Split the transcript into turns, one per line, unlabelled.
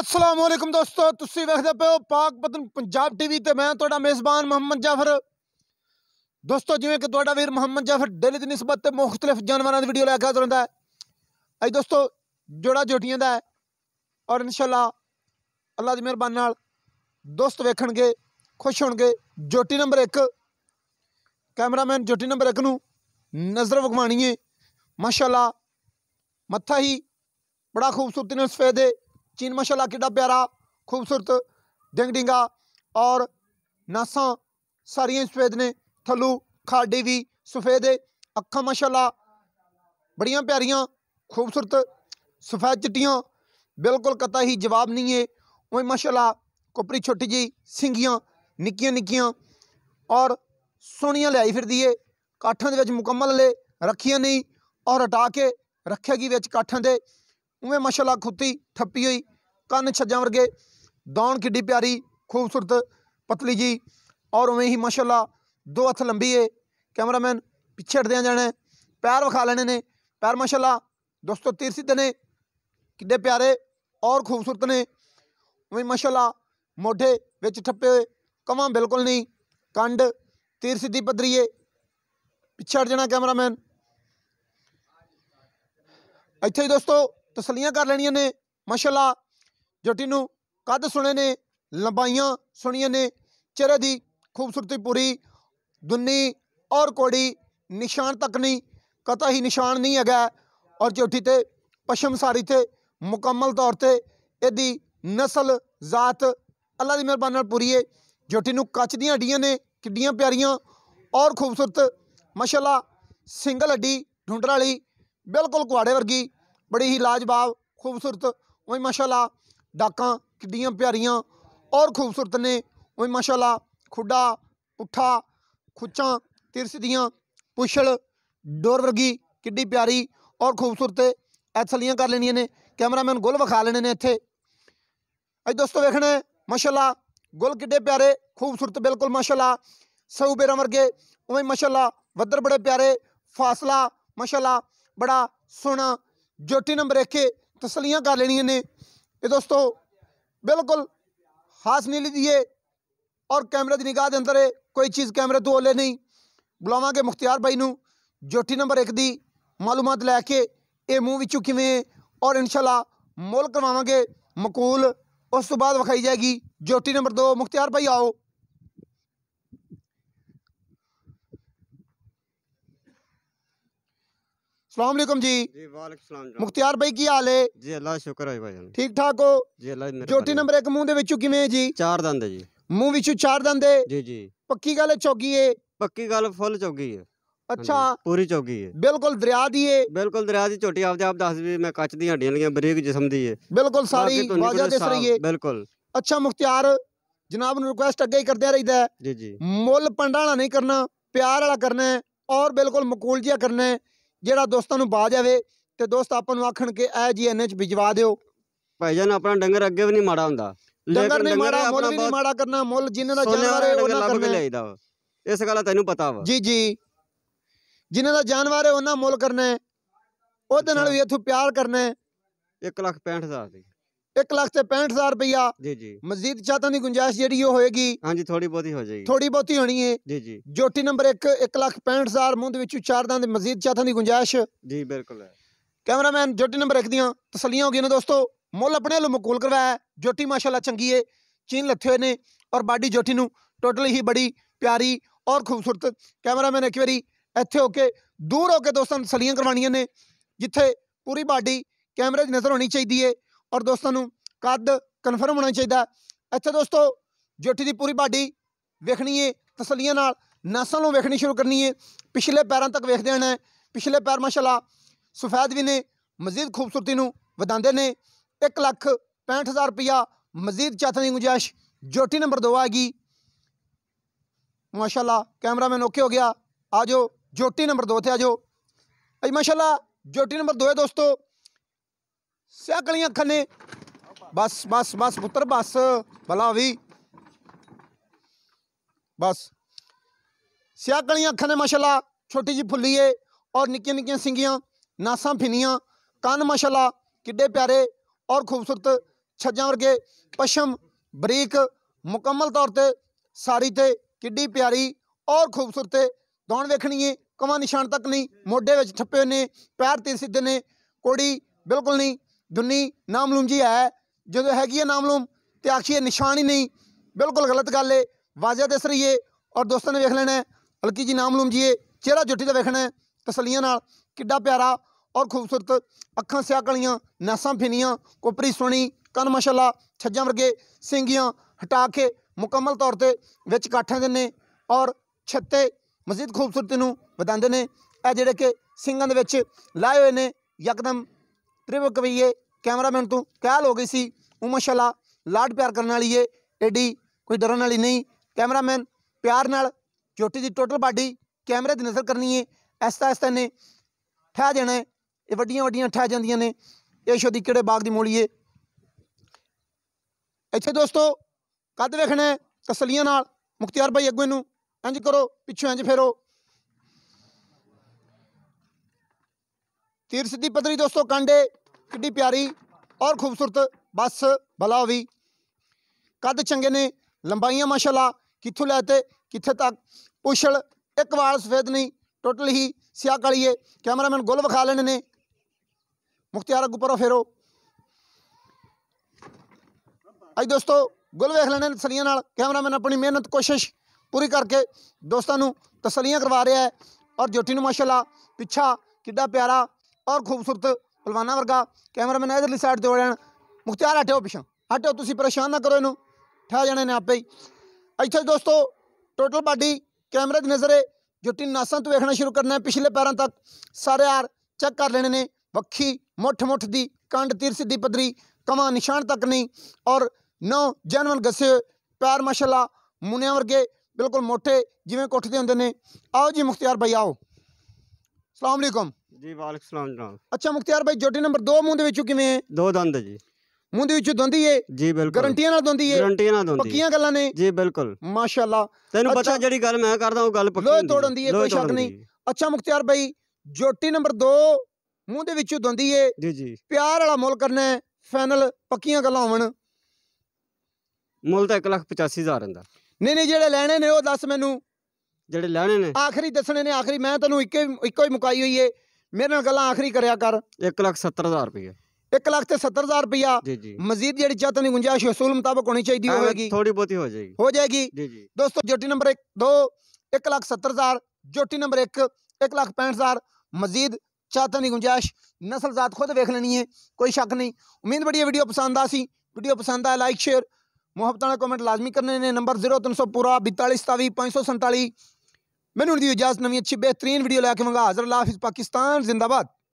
ਅਸਲਾਮੁਅਲੈਕਮ ਦੋਸਤੋ ਤੁਸੀਂ ਵੇਖਦੇ ਪਏ ਹੋ ਪਾਕ ਪਤਨ ਪੰਜਾਬ ਟੀਵੀ ਤੇ ਮੈਂ ਤੁਹਾਡਾ ਮੇਜ਼ਬਾਨ ਮੁਹੰਮਦ ਜਾਫਰ ਦੋਸਤੋ ਜਿਵੇਂ ਕਿ ਤੁਹਾਡਾ ਵੀਰ ਮੁਹੰਮਦ ਜਾਫਰ ਡੇਲੀ ਦੀ ਨਿਸਬਤ ਤੇ ਮੁxtਲਫ ਜਾਨਵਰਾਂ ਦੀ ਵੀਡੀਓ ਲੈ ਕੇ ਆਉਂਦਾ ਹੈ ਅੱਜ ਦੋਸਤੋ ਜੋੜਾ ਜੋਟੀਆਂ ਦਾ ਹੈ ਔਰ ਇਨਸ਼ਾਅੱਲਾ ਅੱਲਾ ਦੀ ਮਿਹਰਬਾਨੀ ਨਾਲ ਦੋਸਤ ਵੇਖਣਗੇ ਖੁਸ਼ ਹੋਣਗੇ ਜੋਟੀ ਨੰਬਰ 1 ਕੈਮਰਾਮੈਨ ਜੋਟੀ ਨੰਬਰ 1 ਨੂੰ ਨਜ਼ਰ ਵਗਵਾਣੀਏ ਮਾਸ਼ਾਅੱਲਾ ਮੱਥਾ ਹੀ ਬੜਾ ਖੂਬਸੂਰਤੀ ਨਾਲ ਸਫੇਦ ਹੈ ਚੀਨ ਮਾਸ਼ਾਅੱਲਾ ਕਿੱਡਾ ਪਿਆਰਾ ਖੂਬਸੂਰਤ ਡਿੰਗ ਡਿੰਗਾ ਔਰ ਨਾਸਾਂ ਸਾਰੀਆਂ ਸਫੇਦ ਨੇ ਥੱਲੂ ਖਾੜੀ ਵੀ ਸਫੇਦ ਹੈ ਅੱਖਾਂ ਮਾਸ਼ਾਅੱਲਾ ਬੜੀਆਂ ਪਿਆਰੀਆਂ ਖੂਬਸੂਰਤ ਸਫੈਦ ਚਟੀਆਂ ਬਿਲਕੁਲ ਕਤਾ ਹੀ ਜਵਾਬ ਨਹੀਂ ਹੈ ਓਏ ਮਾਸ਼ਾਅੱਲਾ ਕੋਪਰੀ ਛੋਟੀ ਜੀ ਸਿੰਗੀਆਂ ਨਿੱਕੀਆਂ ਨਿੱਕੀਆਂ ਔਰ ਸੋਹਣੀਆਂ ਲਿਆਈ ਫਿਰਦੀ ਏ ਕਾਠਾਂ ਦੇ ਵਿੱਚ ਮੁਕੰਮਲ ਲੈ ਰੱਖੀਆਂ ਨਹੀਂ ਔਰ ਹਟਾ ਕੇ ਰੱਖੇਗੀ ਵਿੱਚ ਕਾਠਾਂ ਦੇ ਉਵੇਂ ਮਾਸ਼ਾਅੱਲਾ ਖੁੱਤੀ ਠੱਪੀ ਹੋਈ कन्न छजा वर्गे दौन कि प्यारी खूबसूरत पतली जी और उवें ही माशाला दो हथ लंबी है कैमरामैन पिछे हटद जाने पैर विखा लेने ने पैर माशाला दोस्तों तीर सीधे ने किडे प्यारे और खूबसूरत ने उवें माशाला मोढ़े बच्चे ठप्पे हुए कव बिल्कुल नहीं कंड तीर सीधी पदरी है पिछे हट जाना कैमरामैन इतों तसलियां कर लेनिया ने माशाला ਜੱਟੀ ਨੂੰ ਕੱਦ ਸੁਣੇ ਨੇ ਲੰਬਾਈਆਂ ਸੁਣੀਆਂ ਨੇ ਚਿਹਰੇ ਦੀ ਖੂਬਸੂਰਤੀ ਪੂਰੀ ਦੁੰਨੀ ਔਰ ਕੋੜੀ ਨਿਸ਼ਾਨ ਤੱਕ ਨਹੀਂ ਕਤਾ ਹੀ ਨਿਸ਼ਾਨ ਨਹੀਂ ਹੈਗਾ ਔਰ ਝੋਟੀ ਤੇ ਪਸ਼ਮ ਸਾਰੀ ਤੇ ਮੁਕੰਮਲ ਤੌਰ ਤੇ ਇਹਦੀ ਨਸਲ ਜ਼ਾਤ ਅੱਲਾ ਦੀ ਮਿਹਰਬਾਨੀ ਨਾਲ ਪੂਰੀ ਏ ਜੋਠੀ ਨੂੰ ਕੱਚ ਦੀਆਂ ਹੱਡੀਆਂ ਨੇ ਕਿੱਡੀਆਂ ਪਿਆਰੀਆਂ ਔਰ ਖੂਬਸੂਰਤ ਮਾਸ਼ਾਅੱਲਾ ਸਿੰਗਲ ਹੱਡੀ ਢੁੰਡਰ ਵਾਲੀ ਬਿਲਕੁਲ ਕੁਆੜੇ ਵਰਗੀ ਬੜੀ ਹੀ ਲਾਜਵਾਬ ਖੂਬਸੂਰਤ ਉਹ ਮਾਸ਼ਾਅੱਲਾ डाक कि प्यारियाँ और खूबसूरत ने उ माशाला खुडा पुट्ठा खुचा तिरस दियाँ पुछल डोर वर्गी कि प्यारी और खूबसूरत एथलियाँ कर लेनिया ने कैमरामैन गुल विखा लेने ने इत्थे दोस्तों वेखना है माशाल्ला गुल कि प्यारे खूबसूरत बिल्कुल माशाला सऊ बेरा वर्गे उमें माशाला वर बड़े प्यारे फासला माशाला बड़ा सोहना ज्योति नंबर एक तसलियाँ कर लेनिया ने ये दोस्तों बिल्कुल हाथ नहीं लीजिए और कैमरे की निगाह अंदर है कोई चीज़ कैमरे तो ओले नहीं बुलावे मुख्तियार भाई न जोटी नंबर एक दी मालूम लैके ये मूँह विचों किमें और इनशाला मुल करवावे मकूल उस तो बाद विखाई जाएगी जोटी नंबर दो मुख्तियार भाई आओ सलामकुम जी ਮੁਖਤਿਆਰ ਭਾਈ ਕੀ ਹਾਲ ਹੈ ਜੀ ਅੱਲਾ ਸ਼ੁਕਰ ਹੈ ਭਾਈ ਠੀਕ ਠਾਕ ਹੋ ਜੀ ਅੱਲਾ ਜੋਟੀ ਨੰਬਰ 1 ਮੂੰਹ ਦੇ ਵਿੱਚੋਂ ਕਿਵੇਂ ਹੈ ਜੀ ਚਾਰ ਦੰਦ ਹੈ ਜੀ ਮੂੰਹ ਵਿੱਚੋਂ ਚਾਰ ਦੰਦ ਹੈ ਜੀ ਜੀ ਪੱਕੀ ਗੱਲ ਚੌਗੀ ਹੈ ਪੱਕੀ ਗੱਲ ਫੁੱਲ ਚੌਗੀ ਹੈ ਅੱਛਾ ਪੂਰੀ ਚੌਗੀ ਹੈ ਬਿਲਕੁਲ ਦਰਿਆ ਦੀ ਹੈ ਬਿਲਕੁਲ ਦਰਿਆ ਦੀ ਝੋਟੀ ਆਪ ਦੇ ਆਪ ਦੱਸ ਵੀ ਮੈਂ ਕੱਚ ਦੀਆਂ ਹੱਡੀਆਂ ਲਈਆਂ ਬਰੀਕ ਜਿਸਮ ਦੀ ਹੈ ਬਿਲਕੁਲ ਸਾਰੀ ਵਾਜਾ ਦਿਸ ਰਹੀ ਹੈ ਬਿਲਕੁਲ ਅੱਛਾ ਮੁਖਤਿਆਰ ਜਨਾਬ ਨੂੰ ਰਿਕੁਐਸਟ ਅੱਗੇ ਹੀ ਕਰਦਿਆ ਰਹੀਦਾ ਹੈ ਜੀ ਜੀ ਮੁੱਲ ਪੰਡਾਣਾ ਨਹੀਂ ਕਰਨਾ ਪਿਆਰ ਵਾਲਾ ਕਰਨਾ ਹੈ और बिल्कुल मकूल जिया करना है ਜਿਹੜਾ ਦੋਸਤਾਂ ਨੂੰ ਬਾਜ ਆਵੇ ਤੇ ਦੋਸਤ ਆਪਾਂ ਨੂੰ ਆਖਣ ਕਿ ਐ ਜੀ ਐਨਐਚ ਭਿਜਵਾ ਦਿਓ ਭਾਈ ਜਾਨ ਆਪਣਾ ਡੰਗਰ ਅੱਗੇ ਵੀ ਨਹੀਂ ਮਾੜਾ ਹੁੰਦਾ ਡੰਗਰ ਨਹੀਂ ਮਾੜਾ ਮੁੱਲ ਵੀ ਨਹੀਂ ਮਾੜਾ ਕਰਨਾ ਮੁੱਲ ਜਿਨ੍ਹਾਂ ਦਾ ਜਾਨਵਰ ਹੈ ਉਹਨਾਂ ਕਰਨਾ ਲੈਦਾ ਇਸ ਗੱਲ ਤੈਨੂੰ ਪਤਾ ਵਾ ਜੀ ਜੀ ਜਿਨ੍ਹਾਂ ਦਾ ਜਾਨਵਰ ਹੈ ਉਹਨਾਂ ਮੁੱਲ ਕਰਨਾ ਹੈ ਉਹਦੇ ਨਾਲ ਵੀ ਇਥੋਂ ਪਿਆਰ ਕਰਨਾ ਹੈ 1 ਲੱਖ 65 ਹਜ਼ਾਰ ਦੀ 1 ਲੱਖ ਤੇ 65000 ਰੁਪਇਆ ਜੀ ਜੀ ਮਜ਼ੀਦ ਚਾਤਾਂ ਦੀ ਗੁੰਜਾਇਸ਼ ਜਿਹੜੀ ਉਹ ਹੋਏਗੀ ਹਾਂਜੀ ਥੋੜੀ ਬਹੁਤੀ ਹੋ ਜਾਏਗੀ ਥੋੜੀ ਬਹੁਤੀ ਹੋਣੀ ਹੈ ਜੀ ਜੀ ਜੋਟੀ ਨੰਬਰ 1 1 ਲੱਖ 65000 ਮੁੰਦ ਵਿੱਚੋਂ ਚਾਰ ਦੇ ਮਜ਼ੀਦ ਚਾਤਾਂ ਦੀ ਗੁੰਜਾਇਸ਼ ਜੀ ਬਿਲਕੁਲ ਹੈ ਕੈਮਰਾਮੈਨ ਜੋਟੀ ਨੰਬਰ 1 ਦੀਆਂ ਤਸਲੀਆਂ ਹੋ ਗਈਆਂ ਨੇ ਦੋਸਤੋ ਮੁੱਲ ਆਪਣੇ ਵੱਲੋਂ ਮਕੂਲ ਕਰਵਾਇਆ ਜੋਟੀ ਮਾਸ਼ਾਅੱਲਾ ਚੰਗੀ ਹੈ ਚੀਨ ਲੱਥੇ ਹੋਏ ਨੇ ਔਰ ਬਾਡੀ ਜੋਟੀ ਨੂੰ ਟੋਟਲੀ ਹੀ ਬੜੀ ਪਿਆਰੀ ਔਰ ਖੂਬਸੂਰਤ ਕੈਮਰਾਮੈਨ ਇੱਕ ਵਾਰੀ ਇੱਥੇ ਹੋ ਕੇ ਦੂਰ ਹੋ ਕੇ ਦੋਸਤਾਂ ਨੂੰ ਤਸਲੀਆਂ ਕਰਵਾਉਣੀਆਂ ਨੇ ਜਿੱਥੇ ਪੂਰੀ ਬਾਡੀ ਕੈਮਰੇ 'ਚ ਨਜ਼ਰ ਆਉਣੀ ਚਾਹੀਦੀ ਏ ਔਰ ਦੋਸਤਾਂ ਨੂੰ ਕੱਦ ਕਨਫਰਮ ਹੋਣਾ ਚਾਹੀਦਾ ਇੱਥੇ ਦੋਸਤੋ ਜੁੱਠੀ ਦੀ ਪੂਰੀ ਬਾਡੀ ਵੇਖਣੀ ਏ ਤਸੱਲੀਆਂ ਨਾਲ ਨਸਾਂ ਨੂੰ ਵੇਖਣੀ ਸ਼ੁਰੂ ਕਰਨੀ ਏ ਪਿਛਲੇ ਪੈਰਾਂ ਤੱਕ ਵੇਖਦੇ ਆਣਾ ਪਿਛਲੇ ਪੈਰ ਮਾਸ਼ਾਅੱਲਾ ਸਫੈਦ ਵੀ ਨੇ ਮਜ਼ੀਦ ਖੂਬਸੂਰਤੀ ਨੂੰ ਵਧਾਉਂਦੇ ਨੇ 1 ਲੱਖ 65000 ਰੁਪਇਆ ਮਜ਼ੀਦ ਚਾਤਨ ਦੀ ਗੁੰਜਾਇਸ਼ ਜੋਟੀ ਨੰਬਰ 2 ਆ ਗਈ माशाल्लाह कैमरामैन ओके हो गया आ जाओ जोटी नंबर दो थे आ जाओ माशाल्लाह जोटी नंबर दो है दोस्तों ਸਿਆਕਲੀਆਂ ਖੰਨੇ बस बस बस पुत्र बस भला भी बस ਸਿਆਕਲੀਆਂ ਖੰਨੇ मशाला छोटी जी फुलिए और निकिया निकिया सिंगियाँ नासा फिनिया कान माशाला किडे प्यारे और खूबसूरत छजा वर्गे पशम बरीक मुकम्मल तौर पर सारी ते कि प्यारी और खूबसूरत दौड़ वेखनी है कमां निशान तक नहीं मोडे ठप्पे ने पैर तीन सीधे ने कोड़ी बिल्कुल नहीं ਦੁਨੀ ਨਾਮਲੂਮ ਜੀ ਹੈ ਜਦੋਂ ਹੈਗੀ ਹੈ ਨਾਮਲੂਮ ਤੇ ਆਖੀ ਨਿਸ਼ਾਨ ਹੀ ਨਹੀਂ ਬਿਲਕੁਲ ਗਲਤ ਗੱਲ ਏ ਵਾਜਾ ਰਹੀ ਸਰੀਏ ਔਰ ਦੋਸਤਾਂ ਨੇ ਵੇਖ ਲੈਣਾ ਹਲਕੀ ਜੀ ਨਾਮਲੂਮ ਜੀ ਏ ਚਿਹਰਾ ਜੁੱਟੀ ਦਾ ਵੇਖਣਾ ਤਸਲੀਆਂ ਨਾਲ ਕਿੱਡਾ ਪਿਆਰਾ ਔਰ ਖੂਬਸੂਰਤ ਅੱਖਾਂ ਸਿਆ ਕਲੀਆਂ ਨਾਸਾਂ ਫਿਨੀਆਂ ਕੋਪਰੀ ਸੁਣੀ ਕੰਨ ਮਸ਼ਾਅੱਲਾ ਛੱਜਾਂ ਵਰਗੇ ਸਿੰਗੀਆਂ ਹਟਾ ਕੇ ਮੁਕੰਮਲ ਤੌਰ ਤੇ ਵਿੱਚ ਕਾਠਾਂ ਦੇ ਨੇ ਔਰ ਛੱਤੇ ਮਜ਼ੀਦ ਖੂਬਸੂਰਤੀ ਨੂੰ ਵਧਾਉਂਦੇ ਨੇ ਇਹ ਜਿਹੜੇ ਕਿ ਸਿੰਘਾਂ ਦੇ ਵਿੱਚ ਲਾਏ ਹੋਏ ਨੇ ਯਕਦਮ ਤ੍ਰਿਵਕ ਕਵਈਏ ਕੈਮਰਾਮੈਨ ਤੋਂ ਕਹਿਲ ਹੋ ਗਈ ਸੀ ਉਹ ਮਾਸ਼ਾਅੱਲਾ ਲਾਡ ਪਿਆਰ ਕਰਨ ਵਾਲੀ ਏ ਐਡੀ ਕੋਈ ਡਰਨ ਵਾਲੀ ਨਹੀਂ ਕੈਮਰਾਮੈਨ ਪਿਆਰ ਨਾਲ ਛੋਟੀ ਦੀ ਟੋਟਲ ਬਾਡੀ ਕੈਮਰੇ ਦੀ ਨਜ਼ਰ ਕਰਨੀ ਏ ਐਸਾ ਐਸਾ ਨੇ ਠਹਿ ਜਾਣਾ ਇਹ ਵੱਡੀਆਂ ਵੱਡੀਆਂ ਠਹਿ ਜਾਂਦੀਆਂ ਨੇ ਇਹ ਸ਼ੋਦੀ ਕਿਹੜੇ ਬਾਗ ਦੀ ਮੋਲੀ ਏ ਇੱਥੇ ਦੋਸਤੋ ਕੱਦ ਵੇਖਣਾ ਤਸਲੀਆਂ ਨਾਲ ਮੁਖਤਿਆਰ ਭਾਈ ਅੱਗੋਂ ਨੂੰ ਇੰਜ ਕਰੋ ਪਿੱਛੋਂ ਇੰਜ ਫੇਰੋ ਤੀਰ ਸਿੱਧੀ ਪਤਰੀ ਦੋਸਤੋ ਕਾਂਡੇ ਕਿੱਡੀ ਪਿਆਰੀ ਔਰ ਖੂਬਸੂਰਤ ਬਸ ਬਲਾ ਹੋਵੀ ਕੱਦ ਚੰਗੇ ਨੇ ਲੰਬਾਈਆਂ ਮਾਸ਼ਾਅੱਲਾ ਕਿੱਥੋਂ ਲੈ ਤੇ ਕਿੱਥੇ ਤੱਕ ਪੁਸ਼ਲ ਇੱਕ ਵਾਲ ਸਫੇਦ ਨਹੀਂ ਟੋਟਲ ਹੀ ਸਿਆਹ ਕਾਲੀਏ ਕੈਮਰਾਮੈਨ ਗੁੱਲ ਵਿਖਾ ਲੈਣੇ ਨੇ ਮੁਖਤਿਆਰ ਗੁਪਰੋ ਫੇਰੋ ਅੱਜ ਦੋਸਤੋ ਗੁੱਲ ਵੇਖ ਲੈਣੇ ਨੇ ਸਲੀਆਂ ਨਾਲ ਕੈਮਰਾਮੈਨ ਆਪਣੀ ਮਿਹਨਤ ਕੋਸ਼ਿਸ਼ ਪੂਰੀ ਕਰਕੇ ਦੋਸਤਾਂ ਨੂੰ ਤਸਲੀਆਂ ਕਰਵਾ ਰਿਹਾ ਹੈ ਔਰ ਜੋਟੀ ਨੂੰ ਮਾਸ਼ਾਅੱਲਾ ਪਿੱਛਾ ਕਿੱਡਾ ਪਿਆਰਾ ਔਰ ਖੂਬਸੂਰਤ ਪਹਿਲਵਾਨਾਂ ਵਰਗਾ ਕੈਮਰਾਮੈਨ ਇਧਰਲੀ ਸਾਈਡ ਤੇ ਹੋ ਜਾਣ ਮੁਖਤਿਆਰ ਹਟਿਓ ਪਿਛਾਂ ਹਟਿਓ ਤੁਸੀਂ ਪਰੇਸ਼ਾਨ ਨਾ ਕਰੋ ਇਹਨੂੰ ਠਹਿ ਜਾਣੇ ਨੇ ਆਪੇ ਹੀ ਇੱਥੇ ਦੋਸਤੋ ਟੋਟਲ ਬਾਡੀ ਕੈਮਰੇ ਦੀ ਨਜ਼ਰੇ ਜੁੱਟੀ ਨਾਸਾਂ ਤੋਂ ਵੇਖਣਾ ਸ਼ੁਰੂ ਕਰਨਾ ਹੈ ਪਿਛਲੇ ਪੈਰਾਂ ਤੱਕ ਸਾਰੇ ਆਰ ਚੈੱਕ ਕਰ ਲੈਣੇ ਨੇ ਵੱਖੀ ਮੁੱਠ ਮੁੱਠ ਦੀ ਕੰਡ ਤੀਰ ਸਿੱਧੀ ਪਦਰੀ ਕਮਾ ਨਿਸ਼ਾਨ ਤੱਕ ਨਹੀਂ ਔਰ ਨੌ ਜਨਮਨ ਗੱਸੇ ਪੈਰ ਮਾਸ਼ਾਅੱਲਾ ਮੁੰਨਿਆਂ ਵਰਗੇ ਬਿਲਕੁਲ ਮੋਟੇ ਜਿਵੇਂ ਕੋਠਦੇ ਹੁੰਦੇ ਨੇ ਆਓ ਜੀ ਮੁਖਤਿਆਰ ਭਾਈ ਆਓ ਅਸਲਾਮ ਅਲੈਕਮ ਜੀ ਵਾਲਕ ਸਲਾਮ ਜਨਾਬ ਅੱਛਾ ਮੁਖਤਿਆਰ ਭਾਈ ਜੋਟੀ ਨੰਬਰ 2 ਮੂੰਹ ਦੇ ਵਿੱਚੋਂ ਕਿਵੇਂ ਹੈ ਦੋ ਦੰਦ ਜੀ ਮੂੰਹ ਦੇ ਵਿੱਚੋਂ ਦੰਦੀ ਹੈ ਜੀ ਬਿਲਕੁਲ ਗਰੰਟੀਆਂ ਨਾਲ ਦੰਦੀ ਹੈ ਗਰੰਟੀਆਂ ਨਾਲ ਦੰਦੀ ਪੱਕੀਆਂ ਗੱਲਾਂ ਨੇ ਜੀ ਬਿਲਕੁਲ ਮਾਸ਼ਾਅੱਲਾ ਤੈਨੂੰ ਪਤਾ ਜਿਹੜੀ ਗੱਲ ਮੈਂ ਕਰਦਾ ਉਹ ਗੱਲ ਪੱਕੀ ਲੋਏ ਤੋੜਨ ਦੀ ਕੋਈ ਸ਼ੱਕ ਨਹੀਂ ਅੱਛਾ ਮੁਖਤਿਆਰ ਭਾਈ ਜੋਟੀ ਨੰਬਰ 2 ਮੂੰਹ ਦੇ ਵਿੱਚੋਂ ਦੰਦੀ ਹੈ ਜੀ ਜੀ ਪਿਆਰ ਵਾਲਾ ਮੁੱਲ ਕਰਨਾ ਹੈ ਫਾਈਨਲ ਪੱਕੀਆਂ ਗੱਲਾਂ ਹੋਣ ਮੁੱਲ ਤਾਂ 185000 ਦਾ ਨਹੀਂ ਨਹੀਂ ਜਿਹੜੇ ਲੈਣੇ ਨੇ ਉਹ ਦੱਸ ਮੈਨੂੰ ਜਿਹੜੇ ਲੈਣੇ ਨੇ ਆਖਰੀ ਦੱਸਣੇ ਨੇ ਆਖਰੀ ਮੈਂ ਤੈਨੂੰ ਇੱਕੇ ਇੱਕੋ ਹੀ ਮੁਕਾਈ ਹੋਈ ਏ मेरे गल आखिरी कर एक लख सत्तर हजार रुपये एक लख से सत्तर हजार रुपया मजीद जी चत नहीं गुंजाइश असूल मुताबिक होनी चाहिए हो जाएगी हो जाएगी दोस्तों ज्योति नंबर एक दो एक लख सत्तर हजार ज्योति नंबर एक एक लख पैंठ हजार मजीद चाहता नहीं गुंजाइश नसल जात खुद वेख लेनी है कोई शक नहीं उम्मीद बड़ी है वीडियो पसंद आ सी वीडियो पसंद आए लाइक शेयर मुहब्त कमेंट लाजमी करने ने नंबर जीरो तीन सौ पूरा बितालीस सतावी पांच सौ संताली मैंने नूर दी एजाज नवी अच्छी बेहतरीन वीडियो लाके मंगा हजर हाफिज़ पाकिस्तान जिंदाबाद